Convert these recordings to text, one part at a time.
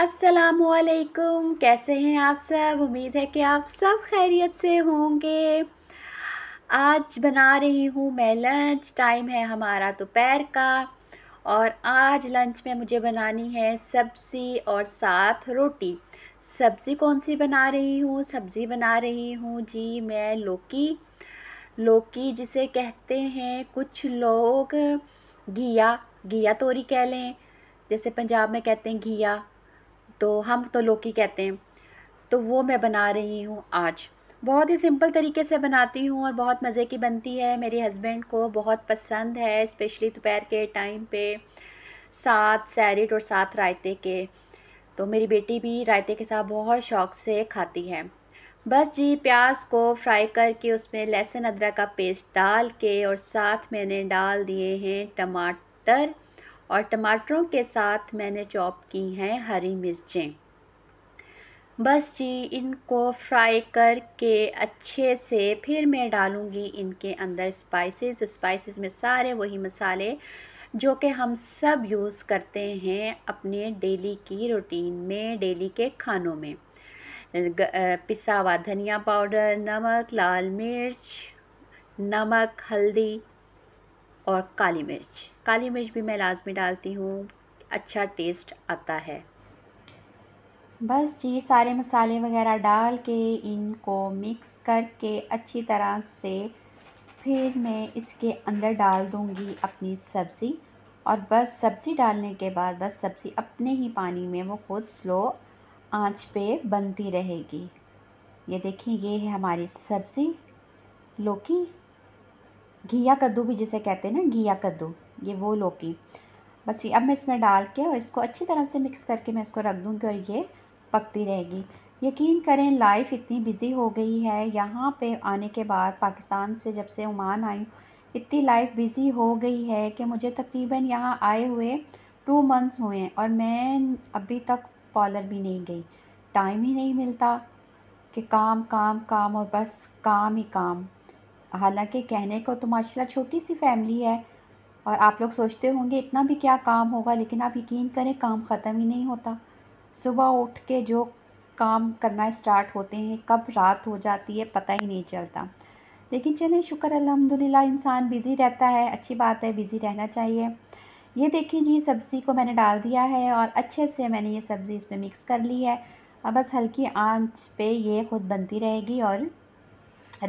असलकुम कैसे हैं आप सब उम्मीद है कि आप सब खैरियत से होंगे आज बना रही हूँ मैं लंच टाइम है हमारा दोपहर का और आज लंच में मुझे बनानी है सब्ज़ी और साथ रोटी सब्ज़ी कौन सी बना रही हूँ सब्ज़ी बना रही हूँ जी मैं लौकी लौकी जिसे कहते हैं कुछ लोग घिया घिया तोरी कह लें जैसे पंजाब में कहते हैं घिया तो हम तो लोकी कहते हैं तो वो मैं बना रही हूँ आज बहुत ही सिंपल तरीके से बनाती हूँ और बहुत मज़े की बनती है मेरे हस्बैंड को बहुत पसंद है स्पेशली दोपहर के टाइम पे साथ सैरिड और साथ रायते के तो मेरी बेटी भी रायते के साथ बहुत शौक से खाती है बस जी प्याज को फ्राई करके उसमें लहसुन अदरक का पेस्ट डाल के और साथ मैंने डाल दिए हैं टमाटर और टमाटरों के साथ मैंने चॉप की हैं हरी मिर्चें बस जी इनको फ्राई करके अच्छे से फिर मैं डालूँगी इनके अंदर स्पाइसेस स्पाइसेस में सारे वही मसाले जो कि हम सब यूज़ करते हैं अपने डेली की रूटीन में डेली के खानों में पिसा हुआ धनिया पाउडर नमक लाल मिर्च नमक हल्दी और काली मिर्च काली मिर्च भी मैं लाजमी डालती हूँ अच्छा टेस्ट आता है बस जी सारे मसाले वगैरह डाल के इनको मिक्स करके अच्छी तरह से फिर मैं इसके अंदर डाल दूँगी अपनी सब्ज़ी और बस सब्ज़ी डालने के बाद बस सब्ज़ी अपने ही पानी में वो खुद स्लो आंच पे बनती रहेगी ये देखिए ये है हमारी सब्ज़ी लौकी घिया कद्दू भी जिसे कहते हैं ना घिया कद्दू ये वो लौकी बस ये अब मैं इसमें डाल के और इसको अच्छी तरह से मिक्स करके मैं इसको रख दूँगी और ये पकती रहेगी यकीन करें लाइफ इतनी बिज़ी हो गई है यहाँ पे आने के बाद पाकिस्तान से जब से ओमान आई इतनी लाइफ बिज़ी हो गई है कि मुझे तकरीबन यहाँ आए हुए टू मंथ्स हुए हैं और मैं अभी तक पॉलर भी नहीं गई टाइम ही नहीं मिलता कि काम काम काम और बस काम ही काम हालांकि कहने को तो माशाल्लाह छोटी सी फैमिली है और आप लोग सोचते होंगे इतना भी क्या काम होगा लेकिन आप यकीन करें काम ख़त्म ही नहीं होता सुबह उठ के जो काम करना स्टार्ट होते हैं कब रात हो जाती है पता ही नहीं चलता लेकिन चलें शुक्र अलहमदिल्ला इंसान बिज़ी रहता है अच्छी बात है बिज़ी रहना चाहिए ये देखें जी सब्ज़ी को मैंने डाल दिया है और अच्छे से मैंने ये सब्ज़ी इसमें मिक्स कर ली है अब बस हल्की आंच पे ये खुद बनती रहेगी और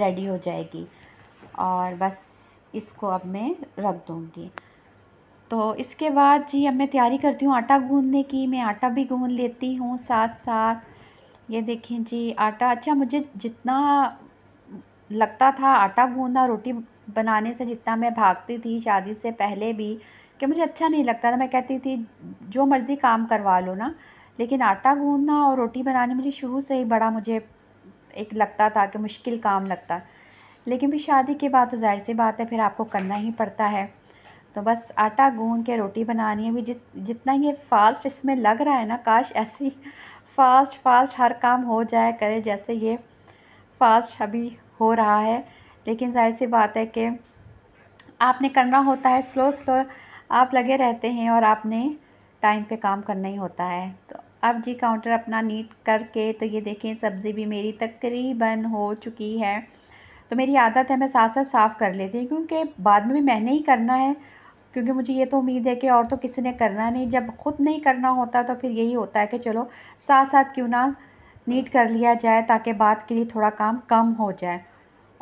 रेडी हो जाएगी और बस इसको अब मैं रख दूँगी तो इसके बाद जी अब मैं तैयारी करती हूँ आटा गूंदने की मैं आटा भी गूंद लेती हूँ साथ साथ ये देखें जी आटा अच्छा मुझे जितना लगता था आटा गूंदना रोटी बनाने से जितना मैं भागती थी शादी से पहले भी कि मुझे अच्छा नहीं लगता था मैं कहती थी जो मर्ज़ी काम करवा लो ना लेकिन आटा गूंदना और रोटी बनाने मुझे शुरू से ही बड़ा मुझे एक लगता था कि मुश्किल काम लगता लेकिन फिर शादी के बाद तो जाहिर सी बात है फिर आपको करना ही पड़ता है तो बस आटा गूंद के रोटी बनानी है भी जित जितना ये फास्ट इसमें लग रहा है ना काश ऐसे ही फास्ट फास्ट हर काम हो जाए करे जैसे ये फास्ट अभी हो रहा है लेकिन जाहिर सी बात है कि आपने करना होता है स्लो स्लो आप लगे रहते हैं और आपने टाइम पे काम करना ही होता है तो अब जी काउंटर अपना नीट करके तो ये देखें सब्ज़ी भी मेरी तकरीबन हो चुकी है तो मेरी आदत है मैं साथ साथ साफ़ कर लेती हूँ क्योंकि बाद में भी मैंने ही करना है क्योंकि मुझे ये तो उम्मीद है कि और तो किसी ने करना नहीं जब ख़ुद नहीं करना होता तो फिर यही होता है कि चलो साथ साथ क्यों ना नीट कर लिया जाए ताकि बाद के लिए थोड़ा काम कम हो जाए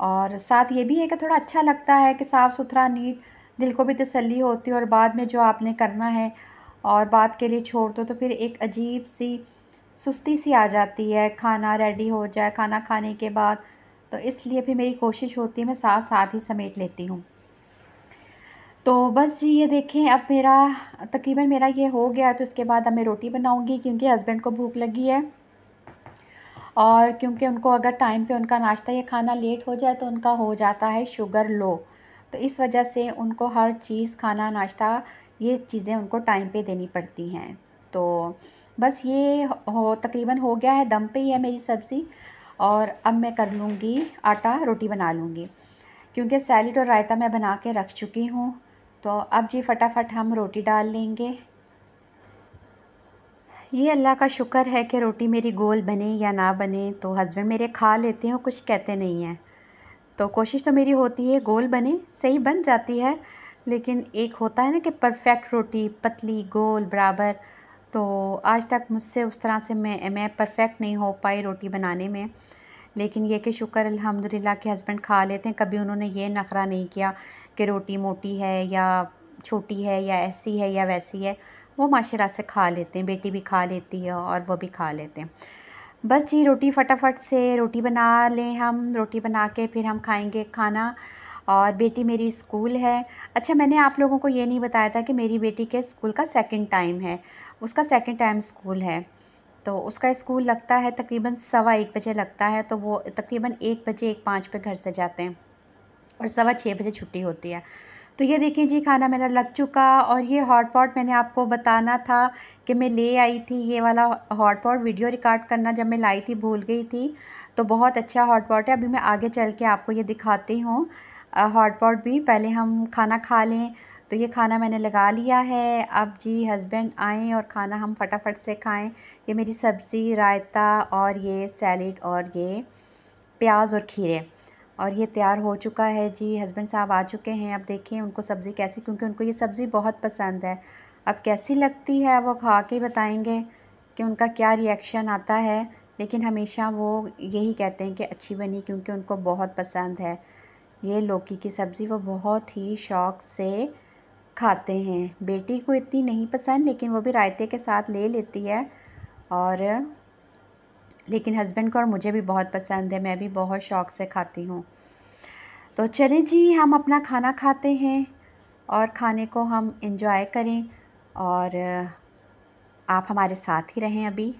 और साथ ये भी है कि थोड़ा अच्छा लगता है कि साफ़ सुथरा नीट दिल को भी तसल्ली होती है और बाद में जो आपने करना है और बाद के लिए छोड़ दो तो फिर एक अजीब सी सुस्ती सी आ जाती है खाना रेडी हो जाए खाना खाने के बाद तो इसलिए भी मेरी कोशिश होती है मैं साथ साथ ही समेट लेती हूँ तो बस जी ये देखें अब मेरा तकरीबन मेरा ये हो गया तो इसके बाद अब मैं रोटी बनाऊँगी क्योंकि हस्बैंड को भूख लगी है और क्योंकि उनको अगर टाइम पे उनका नाश्ता या खाना लेट हो जाए तो उनका हो जाता है शुगर लो तो इस वजह से उनको हर चीज़ खाना नाश्ता ये चीज़ें उनको टाइम पे देनी पड़ती हैं तो बस ये हो तकरीबन हो गया है दम पे ही है मेरी सब्ज़ी और अब मैं कर लूँगी आटा रोटी बना लूँगी क्योंकि सैलड और रायता मैं बना के रख चुकी हूँ तो अब जी फटाफट हम रोटी डाल लेंगे ये अल्लाह का शुक्र है कि रोटी मेरी गोल बने या ना बने तो हस्बैंड मेरे खा लेते हैं और कुछ कहते नहीं हैं तो कोशिश तो मेरी होती है गोल बने सही बन जाती है लेकिन एक होता है ना कि परफेक्ट रोटी पतली गोल बराबर तो आज तक मुझसे उस तरह से मैं मैं परफेक्ट नहीं हो पाई रोटी बनाने में लेकिन यह कि शुक्र अल्हम्दुलिल्लाह के हस्बैंड खा लेते हैं कभी उन्होंने ये नखरा नहीं किया कि रोटी मोटी है या छोटी है या ऐसी है या वैसी है वो माशरा से खा लेते हैं बेटी भी खा लेती है और वो भी खा लेते हैं बस जी रोटी फटाफट से रोटी बना लें हम रोटी बना के फिर हम खाएँगे खाना और बेटी मेरी स्कूल है अच्छा मैंने आप लोगों को ये नहीं बताया था कि मेरी बेटी के स्कूल का सेकंड टाइम है उसका सेकंड टाइम स्कूल है तो उसका स्कूल लगता है तकरीबन सवा एक बजे लगता है तो वो तकरीबन एक बजे एक पाँच पे घर से जाते हैं और सवा छः बजे छुट्टी होती है तो ये देखें जी खाना मेरा लग चुका और ये हॉट पॉट मैंने आपको बताना था कि मैं ले आई थी ये वाला हॉट पॉट वीडियो रिकॉर्ड करना जब मैं लाई थी भूल गई थी तो बहुत अच्छा हॉट पॉट है अभी मैं आगे चल के आपको ये दिखाती हूँ हॉट पॉट भी पहले हम खाना खा लें तो ये खाना मैंने लगा लिया है अब जी हस्बैंड आएँ और खाना हम फटाफट से खाएँ ये मेरी सब्ज़ी रायता और ये सैलड और ये प्याज और खीरे और ये तैयार हो चुका है जी हस्बैंड साहब आ चुके हैं अब देखें उनको सब्ज़ी कैसी क्योंकि उनको ये सब्ज़ी बहुत पसंद है अब कैसी लगती है वो खा के बताएंगे कि उनका क्या रिएक्शन आता है लेकिन हमेशा वो यही कहते हैं कि अच्छी बनी क्योंकि उनको बहुत पसंद है ये लौकी की सब्ज़ी वो बहुत ही शौक़ से खाते हैं बेटी को इतनी नहीं पसंद लेकिन वो भी रायते के साथ ले लेती है और लेकिन हस्बैंड को और मुझे भी बहुत पसंद है मैं भी बहुत शौक़ से खाती हूँ तो चले जी हम अपना खाना खाते हैं और खाने को हम इंजॉय करें और आप हमारे साथ ही रहें अभी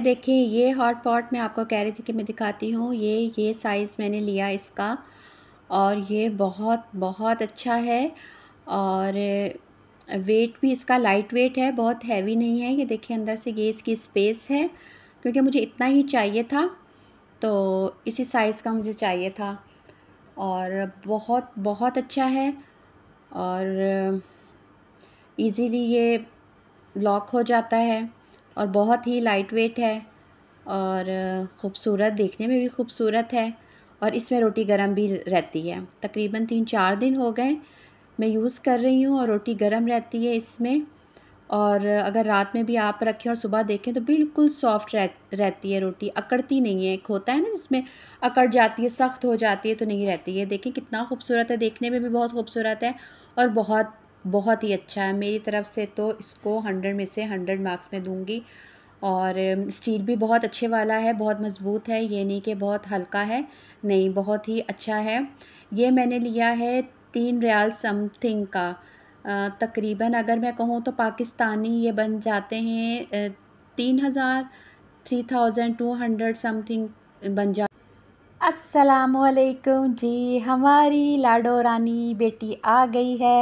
देखें ये हॉट पॉट मैं आपको कह रही थी कि मैं दिखाती हूँ ये ये साइज़ मैंने लिया इसका और ये बहुत बहुत अच्छा है और वेट भी इसका लाइट वेट है बहुत हैवी नहीं है ये देखिए अंदर से ये इसकी स्पेस है क्योंकि मुझे इतना ही चाहिए था तो इसी साइज़ का मुझे चाहिए था और बहुत बहुत अच्छा है और इजीली ये लॉक हो जाता है और बहुत ही लाइट वेट है और ख़ूबसूरत देखने में भी ख़ूबसूरत है और इसमें रोटी गर्म भी रहती है तकरीबन तीन चार दिन हो गए मैं यूज़ कर रही हूँ और रोटी गर्म रहती है इसमें और अगर रात में भी आप रखें और सुबह देखें तो बिल्कुल सॉफ्ट रह, रहती है रोटी अकड़ती नहीं है एक होता है ना जिसमें अकड़ जाती है सख्त हो जाती है तो नहीं रहती है देखें कितना खूबसूरत है देखने में भी बहुत खूबसूरत है और बहुत बहुत ही अच्छा है मेरी तरफ़ से तो इसको हंड्रेड में से हंड्रेड मार्क्स में दूंगी और स्टील भी बहुत अच्छे वाला है बहुत मज़बूत है ये नहीं कि बहुत हल्का है नहीं बहुत ही अच्छा है ये मैंने लिया है तीन रियाल समथिंग का तकरीबन अगर मैं कहूँ तो पाकिस्तानी ये बन जाते हैं तीन हज़ार three thousand two hundred something बन जा असलकुम जी हमारी लाडो रानी बेटी आ गई है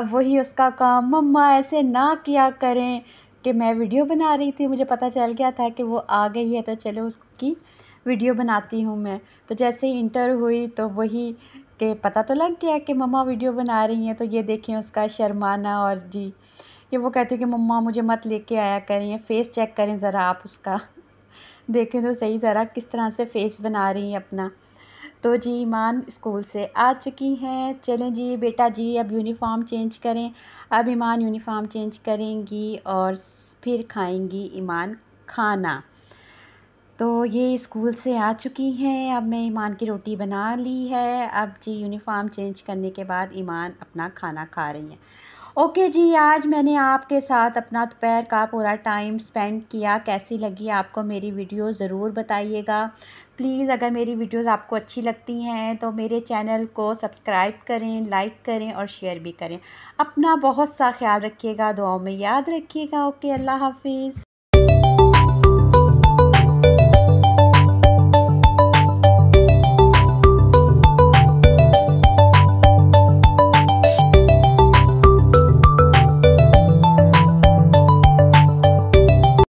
अब वही उसका काम मम्मा ऐसे ना किया करें कि मैं वीडियो बना रही थी मुझे पता चल गया था कि वो आ गई है तो चलो उसकी वीडियो बनाती हूँ मैं तो जैसे ही इंटर हुई तो वही के पता तो लग गया कि मम्मा वीडियो बना रही हैं तो ये देखें उसका शर्माना और जी कि वो कहती है कि मम्मा मुझे मत लेके आया करें फेस चेक करें ज़रा आप उसका देखें तो सही ज़रा किस तरह से फेस बना रही हैं अपना तो जी ईमान स्कूल से आ चुकी हैं चलें जी बेटा जी अब यूनिफ़ॉर्म चेंज करें अब ईमान यूनिफ़ॉर्म चेंज करेंगी और फिर खाएंगी ईमान खाना तो ये स्कूल से आ चुकी हैं अब मैं ईमान की रोटी बना ली है अब जी यूनिफ़ॉर्म चेंज करने के बाद ईमान अपना खाना खा रही हैं ओके जी आज मैंने आपके साथ अपना दोपहर का पूरा टाइम स्पेंड किया कैसी लगी आपको मेरी वीडियो ज़रूर बताइएगा प्लीज़ अगर मेरी वीडियोस आपको अच्छी लगती हैं तो मेरे चैनल को सब्सक्राइब करें लाइक करें और शेयर भी करें अपना बहुत सा ख्याल रखिएगा दुआओं में याद रखिएगा ओके अल्लाह हाफिज़